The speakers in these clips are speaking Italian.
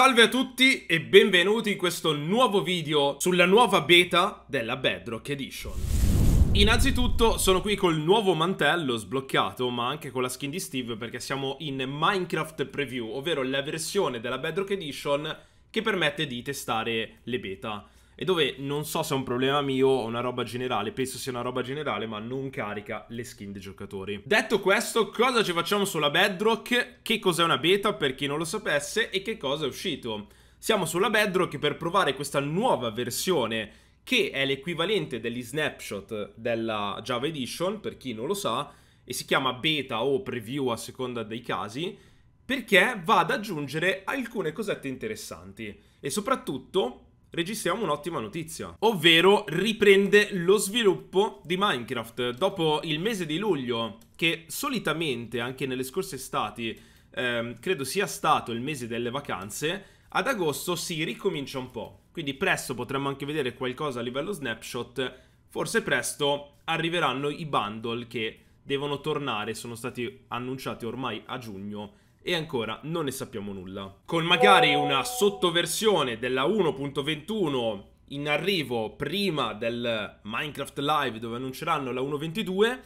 Salve a tutti e benvenuti in questo nuovo video sulla nuova beta della Bedrock Edition. Innanzitutto sono qui col nuovo mantello sbloccato ma anche con la skin di Steve perché siamo in Minecraft Preview ovvero la versione della Bedrock Edition che permette di testare le beta e dove non so se è un problema mio o una roba generale, penso sia una roba generale, ma non carica le skin dei giocatori. Detto questo, cosa ci facciamo sulla Bedrock? Che cos'è una beta per chi non lo sapesse e che cosa è uscito? Siamo sulla Bedrock per provare questa nuova versione che è l'equivalente degli snapshot della Java Edition, per chi non lo sa, e si chiama beta o preview a seconda dei casi, perché va ad aggiungere alcune cosette interessanti e soprattutto registriamo un'ottima notizia, ovvero riprende lo sviluppo di Minecraft. Dopo il mese di luglio, che solitamente anche nelle scorse estati ehm, credo sia stato il mese delle vacanze, ad agosto si ricomincia un po'. Quindi presto potremmo anche vedere qualcosa a livello snapshot, forse presto arriveranno i bundle che devono tornare, sono stati annunciati ormai a giugno e ancora non ne sappiamo nulla. Con magari una sottoversione della 1.21 in arrivo prima del Minecraft Live dove annunceranno la 1.22,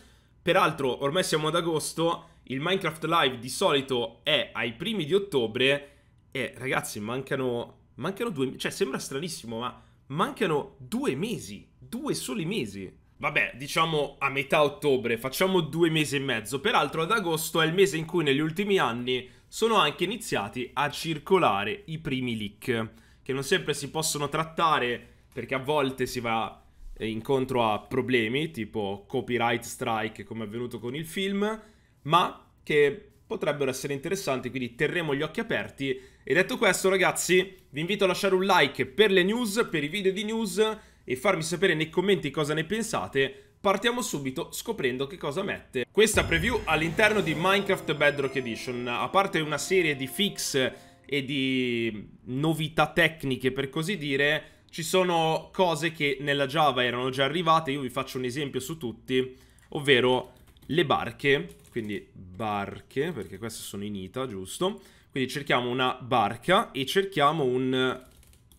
peraltro ormai siamo ad agosto, il Minecraft Live di solito è ai primi di ottobre e ragazzi mancano, mancano due, cioè sembra stranissimo ma mancano due mesi, due soli mesi Vabbè, diciamo a metà ottobre, facciamo due mesi e mezzo. Peraltro ad agosto è il mese in cui negli ultimi anni sono anche iniziati a circolare i primi leak, che non sempre si possono trattare perché a volte si va eh, incontro a problemi tipo copyright strike come è avvenuto con il film, ma che potrebbero essere interessanti, quindi terremo gli occhi aperti. E detto questo ragazzi, vi invito a lasciare un like per le news, per i video di news, e farmi sapere nei commenti cosa ne pensate, partiamo subito scoprendo che cosa mette. Questa preview all'interno di Minecraft Bedrock Edition, a parte una serie di fix e di novità tecniche per così dire, ci sono cose che nella Java erano già arrivate, io vi faccio un esempio su tutti, ovvero le barche, quindi barche, perché queste sono in ita, giusto? Quindi cerchiamo una barca e cerchiamo un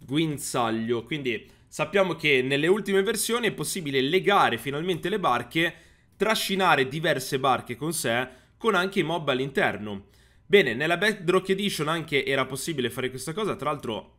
guinzaglio, quindi Sappiamo che nelle ultime versioni è possibile legare finalmente le barche, trascinare diverse barche con sé, con anche i mob all'interno. Bene, nella Bedrock Edition anche era possibile fare questa cosa, tra l'altro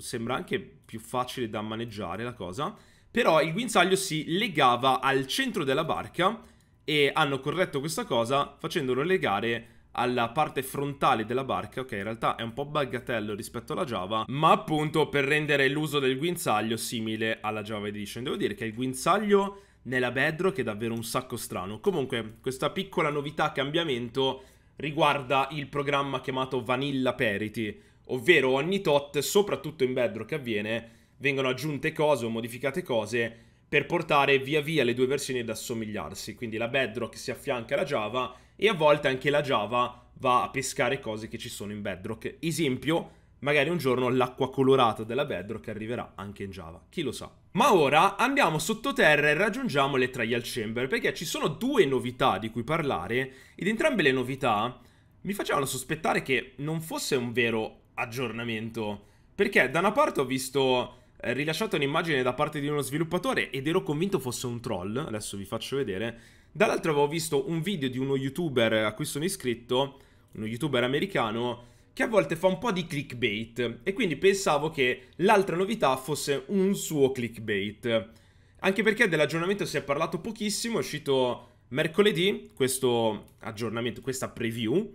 sembra anche più facile da maneggiare la cosa, però il guinzaglio si legava al centro della barca e hanno corretto questa cosa facendolo legare alla parte frontale della barca, ok in realtà è un po' bagatello rispetto alla Java, ma appunto per rendere l'uso del guinzaglio simile alla Java Edition. Devo dire che il guinzaglio nella Bedrock è davvero un sacco strano. Comunque questa piccola novità cambiamento riguarda il programma chiamato Vanilla Parity, ovvero ogni tot, soprattutto in Bedrock avviene, vengono aggiunte cose o modificate cose per portare via via le due versioni ad assomigliarsi, quindi la Bedrock si affianca alla Java e a volte anche la Java va a pescare cose che ci sono in Bedrock. Esempio, magari un giorno l'acqua colorata della Bedrock arriverà anche in Java, chi lo sa. Ma ora andiamo sottoterra e raggiungiamo le trial chamber, perché ci sono due novità di cui parlare, ed entrambe le novità mi facevano sospettare che non fosse un vero aggiornamento, perché da una parte ho visto eh, rilasciata un'immagine da parte di uno sviluppatore ed ero convinto fosse un troll, adesso vi faccio vedere. Dall'altro avevo visto un video di uno youtuber a cui sono iscritto, uno youtuber americano, che a volte fa un po' di clickbait e quindi pensavo che l'altra novità fosse un suo clickbait. Anche perché dell'aggiornamento si è parlato pochissimo, è uscito mercoledì questo aggiornamento, questa preview,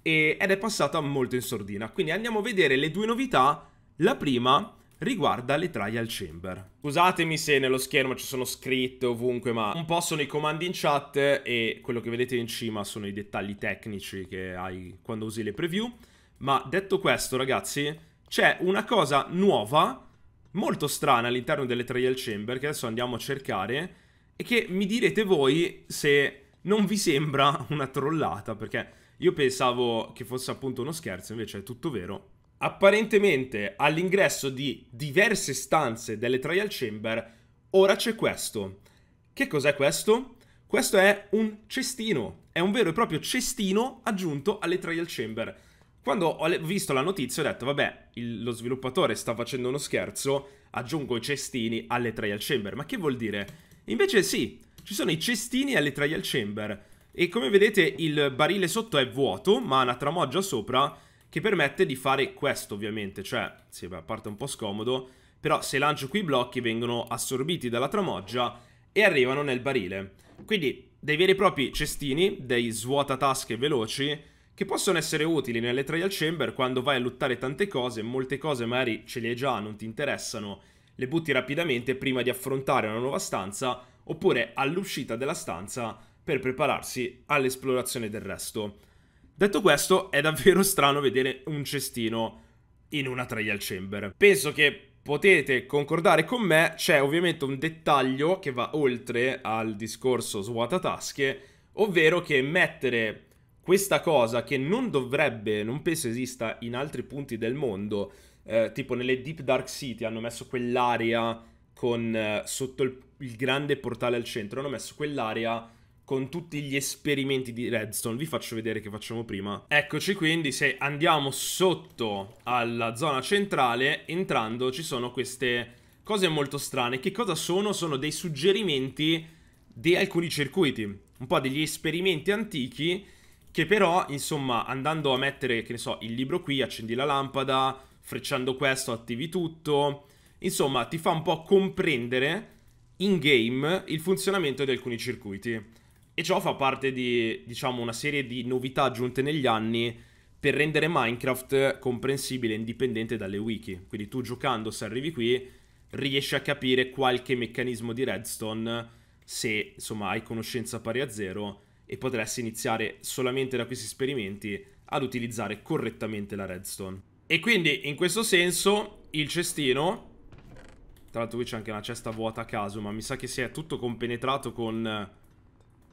ed è passata molto in sordina. Quindi andiamo a vedere le due novità. La prima riguarda le trial chamber. Scusatemi se nello schermo ci sono scritte ovunque, ma un po' sono i comandi in chat e quello che vedete in cima sono i dettagli tecnici che hai quando usi le preview. Ma detto questo, ragazzi, c'è una cosa nuova, molto strana all'interno delle trial chamber, che adesso andiamo a cercare, e che mi direte voi se non vi sembra una trollata, perché io pensavo che fosse appunto uno scherzo, invece è tutto vero. Apparentemente all'ingresso di diverse stanze delle trial chamber ora c'è questo. Che cos'è questo? Questo è un cestino, è un vero e proprio cestino aggiunto alle trial chamber. Quando ho visto la notizia ho detto, vabbè, il, lo sviluppatore sta facendo uno scherzo, aggiungo i cestini alle trial chamber. Ma che vuol dire? Invece sì, ci sono i cestini alle trial chamber. E come vedete il barile sotto è vuoto, ma ha una tramoggia sopra che permette di fare questo ovviamente, cioè, sì, beh, a parte un po' scomodo, però se lancio qui i blocchi vengono assorbiti dalla tramoggia e arrivano nel barile. Quindi dei veri e propri cestini, dei svuotatasche veloci, che possono essere utili nelle trial chamber quando vai a lottare tante cose, molte cose magari ce le hai già, non ti interessano, le butti rapidamente prima di affrontare una nuova stanza, oppure all'uscita della stanza per prepararsi all'esplorazione del resto. Detto questo, è davvero strano vedere un cestino in una trial chamber. Penso che potete concordare con me, c'è ovviamente un dettaglio che va oltre al discorso svuota tasche, ovvero che mettere questa cosa che non dovrebbe, non penso esista in altri punti del mondo, eh, tipo nelle Deep Dark City hanno messo quell'area con eh, sotto il, il grande portale al centro, hanno messo quell'area con tutti gli esperimenti di redstone. Vi faccio vedere che facciamo prima. Eccoci quindi, se andiamo sotto alla zona centrale, entrando ci sono queste cose molto strane. Che cosa sono? Sono dei suggerimenti di alcuni circuiti, un po' degli esperimenti antichi che però, insomma, andando a mettere, che ne so, il libro qui, accendi la lampada, frecciando questo attivi tutto, insomma, ti fa un po' comprendere in game il funzionamento di alcuni circuiti. E ciò fa parte di, diciamo, una serie di novità aggiunte negli anni per rendere Minecraft comprensibile e indipendente dalle wiki. Quindi tu giocando, se arrivi qui, riesci a capire qualche meccanismo di redstone se, insomma, hai conoscenza pari a zero e potresti iniziare solamente da questi esperimenti ad utilizzare correttamente la redstone. E quindi, in questo senso, il cestino... Tra l'altro qui c'è anche una cesta vuota a caso, ma mi sa che si è tutto compenetrato con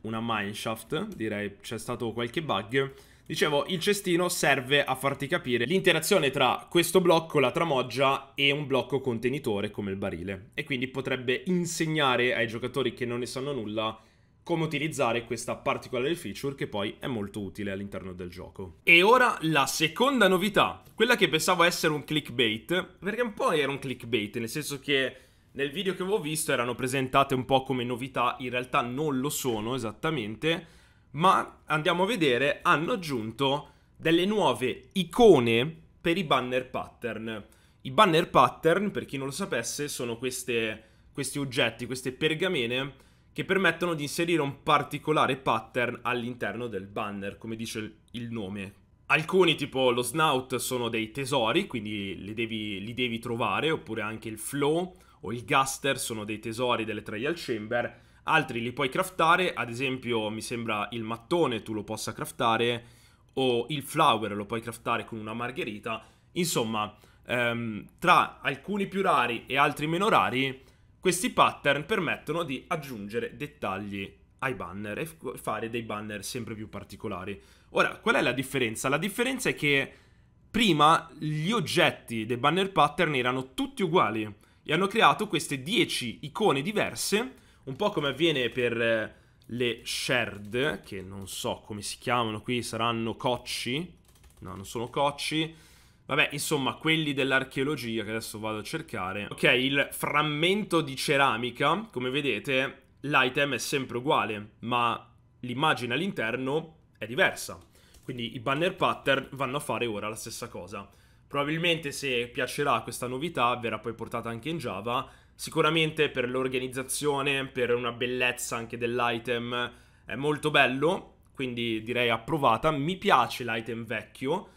una mineshaft, direi c'è stato qualche bug. Dicevo, il cestino serve a farti capire l'interazione tra questo blocco, la tramoggia, e un blocco contenitore come il barile. E quindi potrebbe insegnare ai giocatori che non ne sanno nulla come utilizzare questa particolare feature che poi è molto utile all'interno del gioco. E ora la seconda novità, quella che pensavo essere un clickbait, perché un po' era un clickbait, nel senso che nel video che avevo visto erano presentate un po' come novità, in realtà non lo sono esattamente, ma andiamo a vedere, hanno aggiunto delle nuove icone per i banner pattern. I banner pattern, per chi non lo sapesse, sono queste, questi oggetti, queste pergamene che permettono di inserire un particolare pattern all'interno del banner, come dice il nome, Alcuni, tipo lo snout, sono dei tesori, quindi li devi, li devi trovare, oppure anche il flow o il gaster sono dei tesori delle trial chamber. Altri li puoi craftare, ad esempio mi sembra il mattone tu lo possa craftare, o il flower lo puoi craftare con una margherita. Insomma, ehm, tra alcuni più rari e altri meno rari, questi pattern permettono di aggiungere dettagli ai banner e fare dei banner sempre più particolari. Ora, qual è la differenza? La differenza è che prima gli oggetti dei banner pattern erano tutti uguali e hanno creato queste 10 icone diverse, un po' come avviene per eh, le shared, che non so come si chiamano qui, saranno cocci? No, non sono cocci. Vabbè, insomma, quelli dell'archeologia che adesso vado a cercare. Ok, il frammento di ceramica, come vedete, l'item è sempre uguale, ma l'immagine all'interno è diversa. Quindi i banner pattern vanno a fare ora la stessa cosa. Probabilmente se piacerà questa novità verrà poi portata anche in Java, sicuramente per l'organizzazione, per una bellezza anche dell'item è molto bello, quindi direi approvata. Mi piace l'item vecchio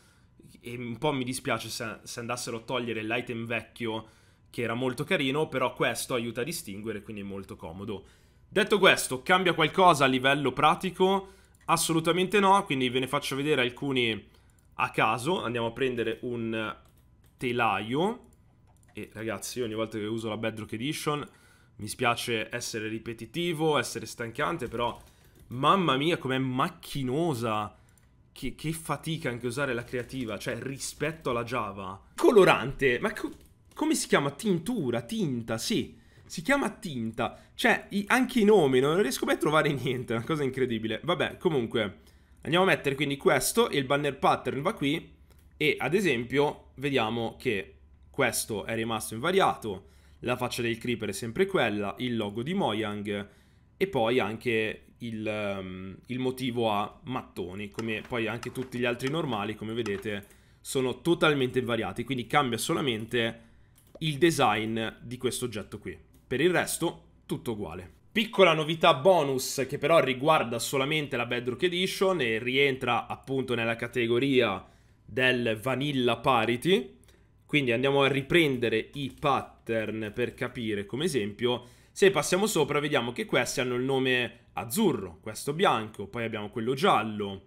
e un po' mi dispiace se, se andassero a togliere l'item vecchio che era molto carino, però questo aiuta a distinguere, quindi è molto comodo. Detto questo, cambia qualcosa a livello pratico? Assolutamente no, quindi ve ne faccio vedere alcuni a caso. Andiamo a prendere un telaio. E ragazzi, ogni volta che uso la Bedrock Edition mi spiace essere ripetitivo, essere stancante, però mamma mia com'è macchinosa! Che, che, fatica anche usare la creativa, cioè rispetto alla Java. Colorante, ma co come si chiama? Tintura, tinta, sì. Si chiama Tinta. Cioè, i, anche i nomi, non riesco mai a trovare niente, è una cosa incredibile. Vabbè, comunque, andiamo a mettere quindi questo, e il banner pattern va qui, e ad esempio vediamo che questo è rimasto invariato, la faccia del creeper è sempre quella, il logo di Mojang, e poi anche il, um, il motivo a mattoni, come poi anche tutti gli altri normali, come vedete, sono totalmente invariati, quindi cambia solamente il design di questo oggetto qui. Per il resto, tutto uguale. Piccola novità bonus che però riguarda solamente la Bedrock Edition e rientra appunto nella categoria del Vanilla Parity. Quindi andiamo a riprendere i pattern per capire come esempio. Se passiamo sopra vediamo che questi hanno il nome azzurro, questo bianco, poi abbiamo quello giallo.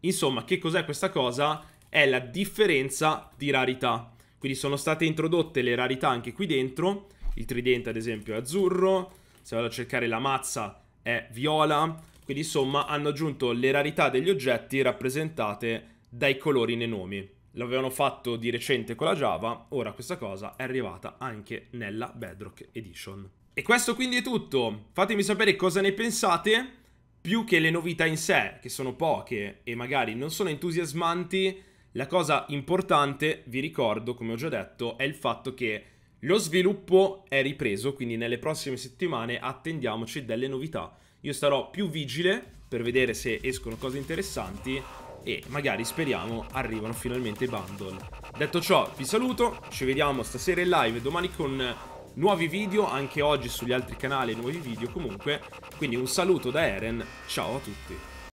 Insomma, che cos'è questa cosa? È la differenza di rarità. Quindi sono state introdotte le rarità anche qui dentro il tridente ad esempio è azzurro, se vado a cercare la mazza è viola, quindi insomma hanno aggiunto le rarità degli oggetti rappresentate dai colori nei nomi. L'avevano fatto di recente con la Java, ora questa cosa è arrivata anche nella Bedrock Edition. E questo quindi è tutto, fatemi sapere cosa ne pensate, più che le novità in sé, che sono poche e magari non sono entusiasmanti, la cosa importante, vi ricordo, come ho già detto, è il fatto che lo sviluppo è ripreso, quindi nelle prossime settimane attendiamoci delle novità. Io starò più vigile per vedere se escono cose interessanti e magari speriamo arrivano finalmente i bundle. Detto ciò, vi saluto, ci vediamo stasera in live domani con nuovi video, anche oggi sugli altri canali nuovi video comunque. Quindi un saluto da Eren, ciao a tutti.